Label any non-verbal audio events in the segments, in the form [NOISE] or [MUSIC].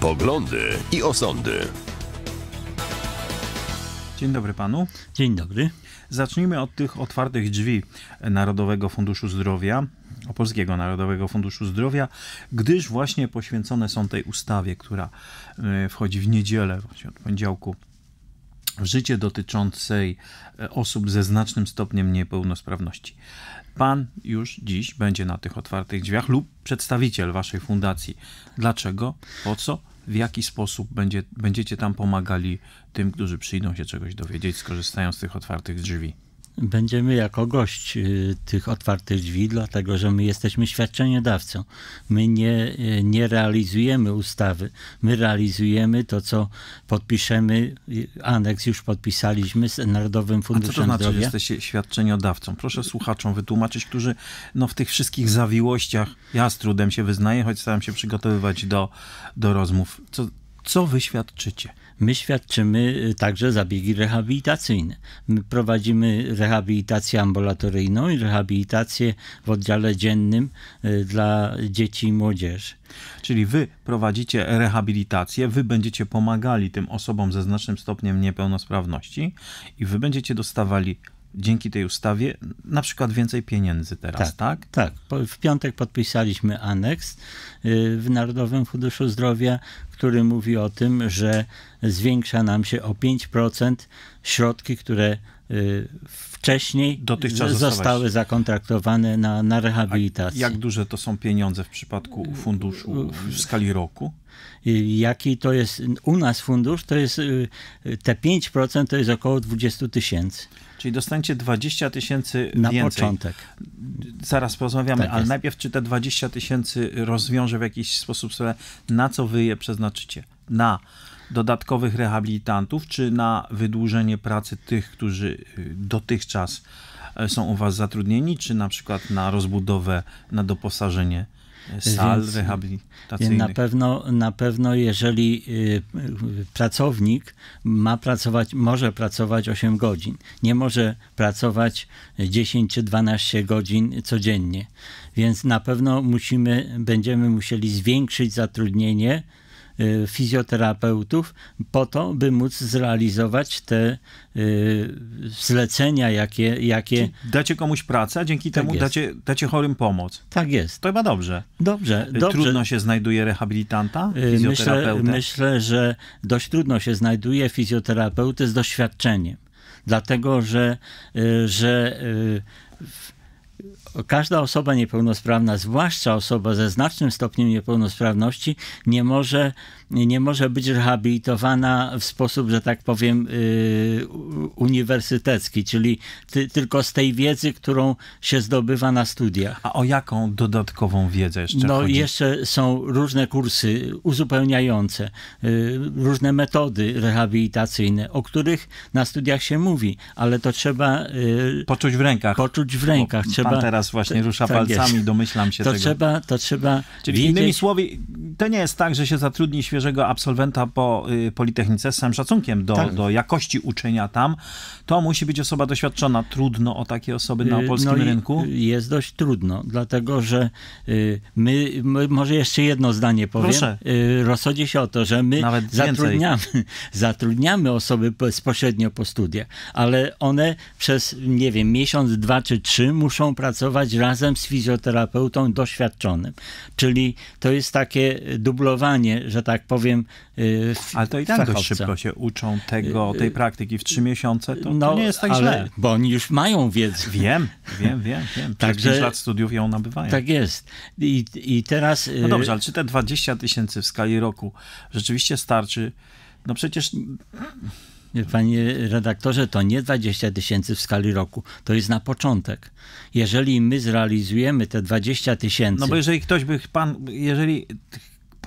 Poglądy i osądy. Dzień dobry panu. Dzień dobry. Zacznijmy od tych otwartych drzwi Narodowego Funduszu Zdrowia, Polskiego Narodowego Funduszu Zdrowia, gdyż właśnie poświęcone są tej ustawie, która y, wchodzi w niedzielę, właśnie od poniedziałku życie dotyczącej e, osób ze znacznym stopniem niepełnosprawności. Pan już dziś będzie na tych otwartych drzwiach lub przedstawiciel waszej fundacji. Dlaczego? Po co? w jaki sposób będzie, będziecie tam pomagali tym, którzy przyjdą się czegoś dowiedzieć, skorzystając z tych otwartych drzwi? będziemy jako gość y, tych otwartych drzwi, dlatego że my jesteśmy świadczeniodawcą. My nie, y, nie realizujemy ustawy, my realizujemy to, co podpiszemy, y, aneks już podpisaliśmy z Narodowym Funduszem Zdrowia. A co to znaczy, że jesteście świadczeniodawcą? Proszę słuchaczom wytłumaczyć, którzy no, w tych wszystkich zawiłościach, ja z trudem się wyznaję, choć staram się przygotowywać do, do rozmów. Co, co wy świadczycie? My świadczymy y, także zabiegi rehabilitacyjne. My prowadzimy rehabilitację ambulatoryjną i rehabilitację w oddziale dziennym y, dla dzieci i młodzieży. Czyli wy prowadzicie rehabilitację, wy będziecie pomagali tym osobom ze znacznym stopniem niepełnosprawności i wy będziecie dostawali dzięki tej ustawie na przykład więcej pieniędzy teraz, tak? Tak. tak. W piątek podpisaliśmy aneks y, w Narodowym Funduszu Zdrowia, który mówi o tym, że zwiększa nam się o 5% środki, które y, wcześniej Dotychczas zostały, zakontraktowane na, na rehabilitację. A jak duże to są pieniądze w przypadku funduszu w skali roku? Y, jaki to jest u nas fundusz, to jest te 5% to jest około 20 tysięcy. Czyli dostaniecie 20 tysięcy na więcej. początek. Zaraz porozmawiamy, tak ale jest. najpierw czy te 20 tysięcy rozwiąże w jakiś sposób sobie, na co wy je przeznaczycie? Na dodatkowych rehabilitantów, czy na wydłużenie pracy tych, którzy y, dotychczas e, są u was zatrudnieni, czy na przykład na rozbudowę, na doposażenie sal więc, rehabilitacyjnych. Na pewno, na pewno jeżeli y, pracownik ma pracować, może pracować 8 godzin, nie może pracować 10 czy 12 godzin codziennie, więc na pewno musimy, będziemy musieli zwiększyć zatrudnienie Y, fizjoterapeutów po to, by móc zrealizować te y, zlecenia, jakie... jakie... dacie komuś pracę, a dzięki tak temu dacie, dacie chorym pomoc. Tak jest. To chyba dobrze. Dobrze, y, dobrze. Trudno się znajduje rehabilitanta, fizjoterapeutę? Myślę, myślę, że dość trudno się znajduje fizjoterapeuty z doświadczeniem. Dlatego, że, że każda osoba niepełnosprawna, zwłaszcza osoba ze znacznym stopniem niepełnosprawności, nie może nie może być rehabilitowana w sposób, że tak powiem, y, uniwersytecki, czyli ty, tylko z tej wiedzy, którą się zdobywa na studiach. A o jaką dodatkową wiedzę jeszcze No chodzi? jeszcze są różne kursy uzupełniające, y, różne metody rehabilitacyjne, o których na studiach się mówi, ale to trzeba... Y, poczuć w rękach. Poczuć w rękach. Bo trzeba, pan teraz właśnie tak rusza tak palcami, jest. domyślam się to tego. Trzeba, to trzeba Czyli wiedzieć... innymi słowy, to nie jest tak, że się zatrudni świetnie świeżego absolwenta po y, Politechnice z całym szacunkiem do, tak. do jakości uczenia tam, to musi być osoba doświadczona. Trudno o takie osoby na y, polskim no rynku? Jest dość trudno, dlatego że y, my, my, może jeszcze jedno zdanie powiem. Proszę. Rozchodzi się o to, że my zatrudniamy, [LAUGHS] zatrudniamy osoby bezpośrednio po studiach, ale one przez, nie wiem, miesiąc, dwa czy trzy muszą pracować razem z fizjoterapeutą doświadczonym. Czyli to jest takie dublowanie, że tak powiem, y, Ale to i tak dość szybko się uczą tego, y, tej praktyki. W trzy miesiące to, no, to nie jest tak ale, źle. Bo oni już mają wiedzę. Wiem, wiem, wiem. wiem. Także z lat studiów ją nabywają. Tak jest. I, i teraz... Y, no dobrze, ale czy te 20 tysięcy w skali roku rzeczywiście starczy? No przecież... Panie redaktorze, to nie 20 tysięcy w skali roku, to jest na początek. Jeżeli my zrealizujemy te 20 tysięcy. No bo jeżeli ktoś by, pan, jeżeli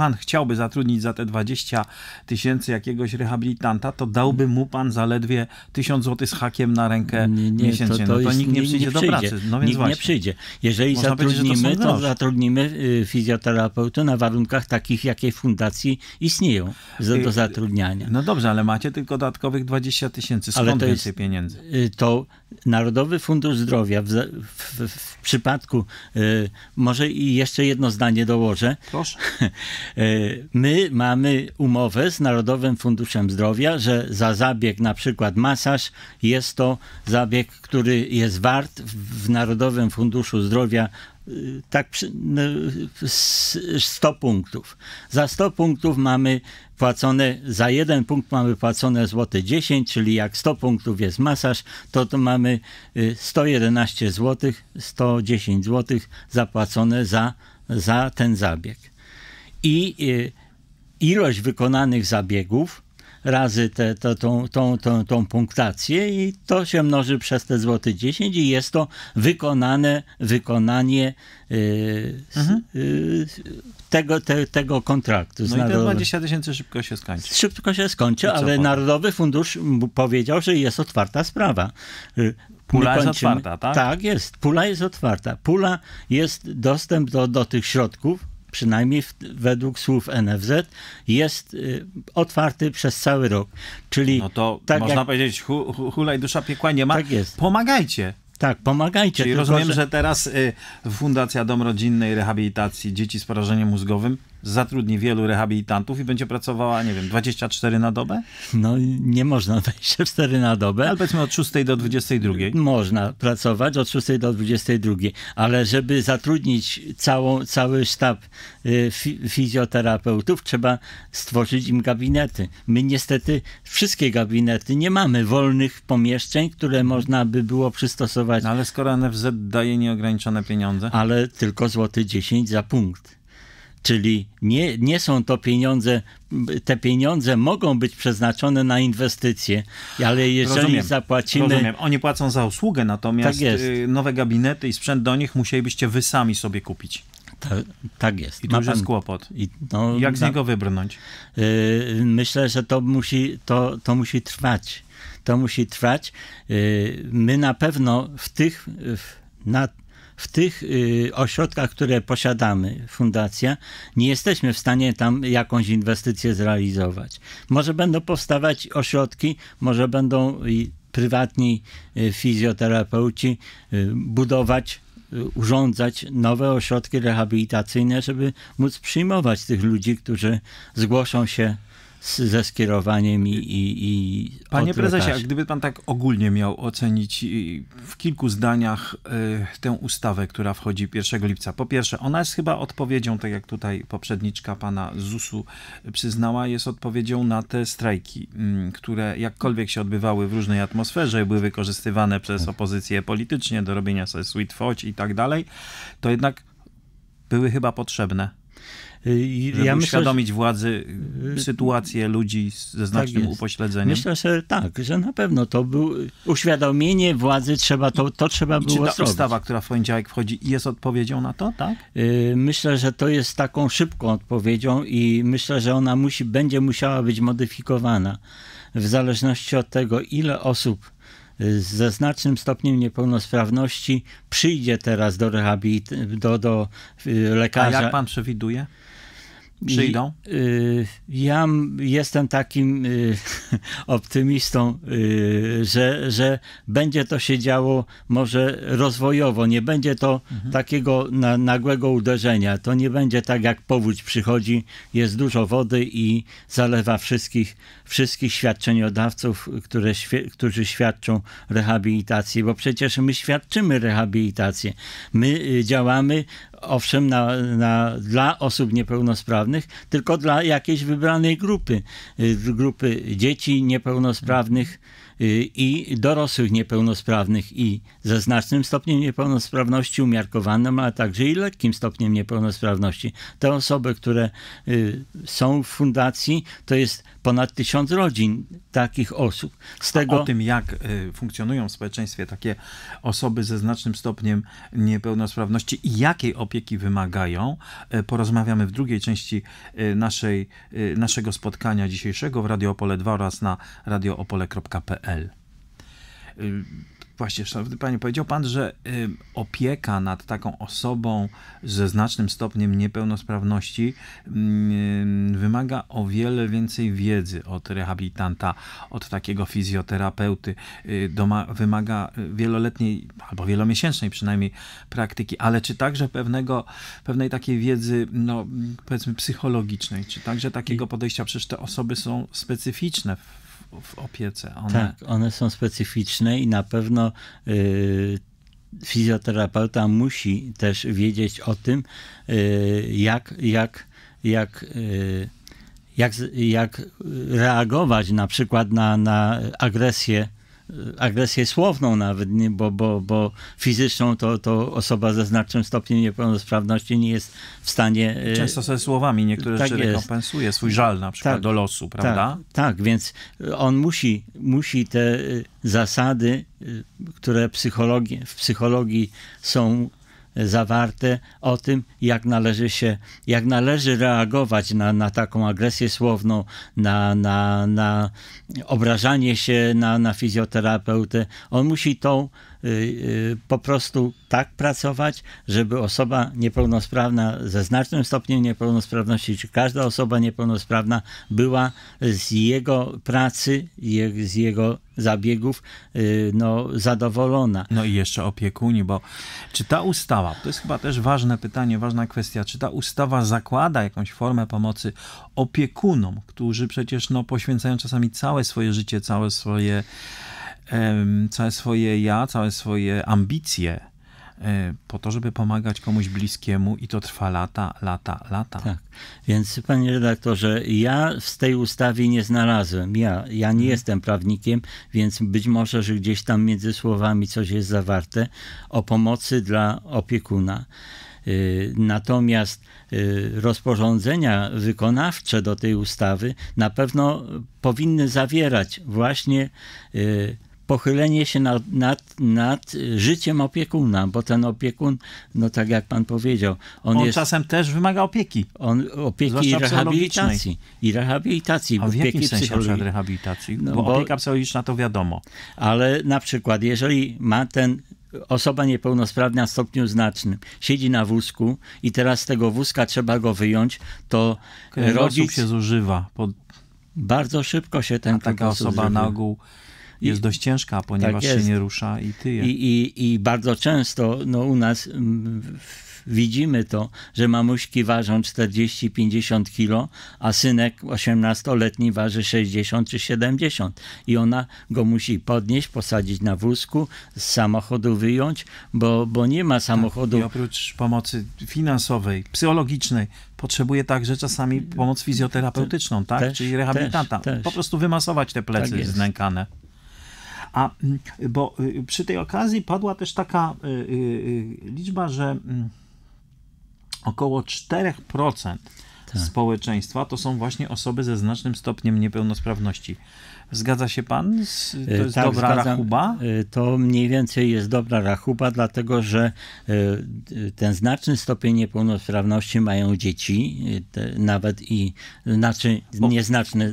pan chciałby zatrudnić za te 20 tysięcy jakiegoś rehabilitanta, to dałby mu pan zaledwie 1000 zł z hakiem na rękę nie, nie, miesięcznie. No to, to, no to jest, nikt nie przyjdzie, nie, nie przyjdzie do pracy. No więc nikt właśnie. nie przyjdzie. Jeżeli Można zatrudnimy, to, to zatrudnimy y, fizjoterapeutę na warunkach takich, jakie w fundacji istnieją do y, zatrudniania. No dobrze, ale macie tylko dodatkowych 20 tysięcy. Skąd ale to więcej jest, pieniędzy? Y, to Narodowy Fundusz Zdrowia w, w, w przypadku, y, może i jeszcze jedno zdanie dołożę. Proszę. [LAUGHS] E, my mamy umowę z Narodowym Funduszem Zdrowia, że za zabieg, na przykład masaż, jest to zabieg, który jest wart w Narodowym Funduszu Zdrowia e, tak 100 no, punktów. Za 100 punktów mamy płacone, za jeden punkt mamy płacone złote 10, czyli jak 100 punktów jest masaż, to, to mamy 111 zł, 110 zł zapłacone za, za ten zabieg i y, ilość wykonanych zabiegów razy te, to, tą, tą, tą, tą punktację i to się mnoży przez te złoty 10 i jest to wykonane wykonanie yy, yy, tego, te, tego kontraktu. No i te 20 tysięcy szybko się skończy. Szybko się skończy, ale powiem? Narodowy Fundusz powiedział, że jest otwarta sprawa. Y, Pula jest otwarta, tak? Tak, jest. Pula jest otwarta. Pula jest dostęp do, do tych środków przynajmniej według słów NFZ, jest y, otwarty przez cały rok. Czyli no to tak można jak, powiedzieć, hu, hu, hulaj dusza piekła nie ma. Tak jest. Pomagajcie. Tak, pomagajcie. Czyli tylko, rozumiem, że... że teraz y, Fundacja Dom Rodzinnej Rehabilitacji Dzieci z Porażeniem Mózgowym zatrudni wielu rehabilitantów i będzie pracowała, nie wiem, 24 na dobę? No nie można 24 [LAUGHS] na dobę. Ale powiedzmy od 6 do 22. Można pracować od 6 do 22, ale żeby zatrudnić całą, cały sztab y, fizjoterapeutów, trzeba stworzyć im gabinety. My niestety wszystkie gabinety nie mamy wolnych pomieszczeń, które mhm. można by było przystosować. No ale skoro NFZ daje nieograniczone pieniądze? Ale tylko złoty 10 za punkt Czyli nie, nie są to pieniądze, te pieniądze mogą być przeznaczone na inwestycje, ale jeżeli rozumiem, zapłacimy. Rozumiem, oni płacą za usługę, natomiast tak y, nowe gabinety i sprzęt do nich musielibyście wy sami sobie kupić. Ta, tak jest. I to pan... jest kłopot. I, no, Jak z na... niego wybrnąć? Yy, myślę, że to musi, to, to musi trwać. To musi trwać. Yy, my na pewno w tych. W, na, w tych y, ośrodkach, które posiadamy, fundacja, nie jesteśmy w stanie tam jakąś inwestycję zrealizować. Może będą powstawać ośrodki, może będą prywatni y, fizjoterapeuci y, budować urządzać nowe ośrodki rehabilitacyjne, żeby móc przyjmować tych ludzi, którzy zgłoszą się z, ze skierowaniem i, i, i Panie prezesie, a gdyby pan tak ogólnie miał ocenić y, w kilku zdaniach y, tę ustawę, która wchodzi 1 lipca. Po pierwsze, ona jest chyba odpowiedzią, tak jak tutaj poprzedniczka pana ZUS-u przyznała, jest odpowiedzią na te strajki, y, które jakkolwiek się odbywały w różnej atmosferze, były wykorzystywane przez opozycję politycznie do robienia sobie sweet foć i tak dalej, to jednak były chyba potrzebne Y, I Żeby ja uświadomić myślę, władzy y, y, sytuację ludzi ze tak znacznym tak upośledzeniem? Myślę, że tak, że na pewno to był uświadomienie władzy, trzeba to, to trzeba I było czy ta zrobić. ustawa, która w poniedziałek wchodzi, jest odpowiedzią na to, tak? Myślę, że to jest taką szybką odpowiedzią i myślę, że ona musi, będzie musiała być modyfikowana w zależności od tego, ile osób ze znacznym stopniem niepełnosprawności przyjdzie teraz do, rehabilit- do, do lekarza. Y, A jak pan przewiduje? Przyjdą? I, y, ja jestem takim y, [LAUGHS] optymistą, y, że, że będzie to się działo może rozwojowo. Nie będzie to mhm. takiego na, nagłego uderzenia. To nie będzie tak, jak powódź przychodzi, jest dużo wody i zalewa wszystkich, wszystkich świadczeniodawców, które, którzy świadczą rehabilitację, bo przecież my świadczymy rehabilitację. My y, działamy owszem, na, na, dla osób niepełnosprawnych, tylko dla jakiejś wybranej grupy, y, grupy dzieci niepełnosprawnych Y, i dorosłych niepełnosprawnych i ze znacznym stopniem niepełnosprawności umiarkowanym, ale także i lekkim stopniem niepełnosprawności. Te osoby, które y, są w fundacji, to jest ponad tysiąc rodzin takich osób. Z tego... O tym, jak y, funkcjonują w społeczeństwie takie osoby ze znacznym stopniem niepełnosprawności i jakiej opieki wymagają, porozmawiamy w drugiej części naszej, naszego spotkania dzisiejszego w Radio Opole 2 oraz na radioopole.pl. Y, właśnie, szanowny panie, powiedział pan, że y, opieka nad taką osobą ze znacznym stopniem niepełnosprawności mm, wymaga o wiele więcej wiedzy od rehabilitanta, od takiego fizjoterapeuty. Y, wymaga wieloletniej albo wielomiesięcznej przynajmniej praktyki, ale czy także pewnego, pewnej takiej wiedzy, no powiedzmy psychologicznej, czy także takiego podejścia, przecież te osoby są specyficzne w w opiece. One... Tak, one są specyficzne i na pewno yy, fizjoterapeuta musi też wiedzieć o tym, y, jak, jak, jak y, jak, jak reagować na przykład na, na agresję agresję słowną nawet, nie? Bo, bo, bo fizyczną to, to osoba ze znacznym stopniem niepełnosprawności nie jest w stanie... E, Często sobie słowami niektóre tak rzeczy jest. rekompensuje, swój żal na przykład tak, do losu, tak. prawda? Tak, tak, więc on musi, musi te e, zasady, e, które psychologii, w psychologii są zawarte o tym, jak należy się, jak należy reagować na, na taką agresję słowną, na, na, na obrażanie się na, na fizjoterapeutę. On musi tą Y, y, po prostu tak pracować, żeby osoba niepełnosprawna ze znacznym stopniem niepełnosprawności, czy każda osoba niepełnosprawna była z jego pracy, z jego zabiegów y, no, zadowolona. No i jeszcze opiekuni, bo czy ta ustawa, to jest chyba też ważne pytanie, ważna kwestia, czy ta ustawa zakłada jakąś formę pomocy opiekunom, którzy przecież no, poświęcają czasami całe swoje życie, całe swoje całe swoje ja, całe swoje ambicje e, po to, żeby pomagać komuś bliskiemu i to trwa lata, lata, lata. Tak. Więc panie redaktorze, ja w tej ustawie nie znalazłem. Ja, ja nie mhm. jestem prawnikiem, więc być może, że gdzieś tam między słowami coś jest zawarte o pomocy dla opiekuna. Y, natomiast y, rozporządzenia wykonawcze do tej ustawy na pewno powinny zawierać właśnie y, pochylenie się nad, nad, nad życiem opiekuna, bo ten opiekun, no tak jak pan powiedział, on, on jest, czasem też wymaga opieki. On opieki i rehabilitacji. I rehabilitacji. A w jakim sensie rehabilitacji? No, bo, bo opieka psychologiczna to wiadomo. Ale na przykład, jeżeli ma ten osoba niepełnosprawna w stopniu znacznym siedzi na wózku i teraz z tego wózka trzeba go wyjąć, to Kręgosłup rodzic... się zużywa. Pod... Bardzo szybko się ten A taka osoba zużywa. na ogół jest I, dość ciężka, ponieważ tak się nie rusza i tyje. I, i, i bardzo często no, u nas mm, widzimy to, że mamuśki ważą 40-50 kilo, a synek 18-letni waży 60 czy 70 i ona go musi podnieść, posadzić na wózku, z samochodu wyjąć, bo, bo nie ma samochodu. Tak, I oprócz pomocy finansowej, psychologicznej, potrzebuje także czasami pomoc fizjoterapeutyczną, tak? Czyli rehabilitanta. Też, też. Po prostu wymasować te plecy tak jest. znękane. A mm, bo y, przy tej okazji padła też taka y, y, liczba, że mm, około 4% tak. społeczeństwa to są właśnie osoby ze znacznym stopniem niepełnosprawności. Zgadza się pan? Z, to e, jest tak, dobra zgadzam, rachuba? E, to mniej więcej jest dobra rachuba, dlatego że e, ten znaczny stopień niepełnosprawności mają dzieci, te, nawet i, znaczy Bo nieznaczne,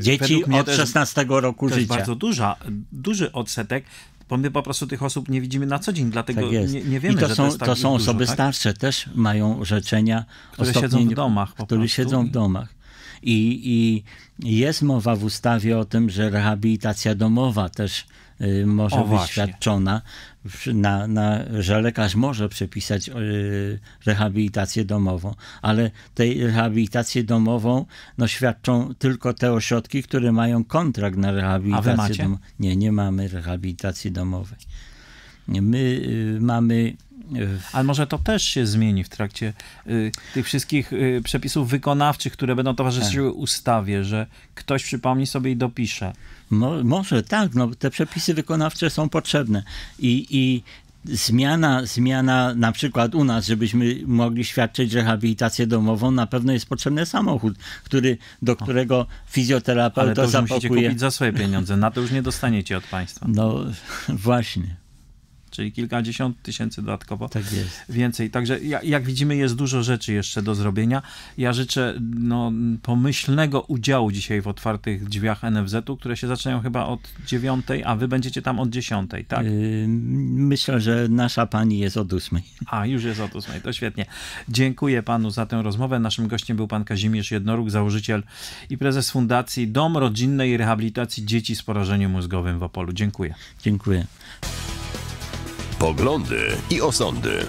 dzieci od 16 roku to życia. To jest bardzo duża, duży odsetek bo my po prostu tych osób nie widzimy na co dzień, dlatego tak nie, nie wiemy, I to że są, to, jest tak to są dużo, osoby tak? starsze, też mają orzeczenia. Które siedzą w domach. które siedzą w domach. I, I jest mowa w ustawie o tym, że rehabilitacja domowa też y, może o, być właśnie. świadczona, na, na, że lekarz może przepisać y, rehabilitację domową, ale tej rehabilitację domową no, świadczą tylko te ośrodki, które mają kontrakt na rehabilitację domową. Nie, nie mamy rehabilitacji domowej. My y, mamy E, ale może to też się zmieni w trakcie y, tych wszystkich y, przepisów wykonawczych, które będą towarzyszyły tak. ustawie, że ktoś przypomni sobie i dopisze. Mo, może tak, no, te przepisy wykonawcze są potrzebne i, i zmiana, zmiana na przykład u nas, żebyśmy mogli świadczyć rehabilitację domową, na pewno jest potrzebny samochód, który, do którego fizjoterapeuta zapakuje. Ale to już zapakuje. musicie kupić za swoje pieniądze, na to już nie dostaniecie od państwa. No [LAUGHS] właśnie czyli kilkadziesiąt tysięcy dodatkowo. Tak jest. Więcej. Także jak widzimy, jest dużo rzeczy jeszcze do zrobienia. Ja życzę no, pomyślnego udziału dzisiaj w otwartych drzwiach NFZ-u, które się zaczynają chyba od dziewiątej, a wy będziecie tam od dziesiątej, tak? Yy, myślę, że nasza pani jest od ósmej. A, już jest od ósmej, to świetnie. Dziękuję panu za tę rozmowę. Naszym gościem był pan Kazimierz Jednoruk, założyciel i prezes Fundacji Dom Rodzinnej Rehabilitacji Dzieci z Porażeniem Mózgowym w Opolu. Dziękuję. Dziękuję poglądy i osądy.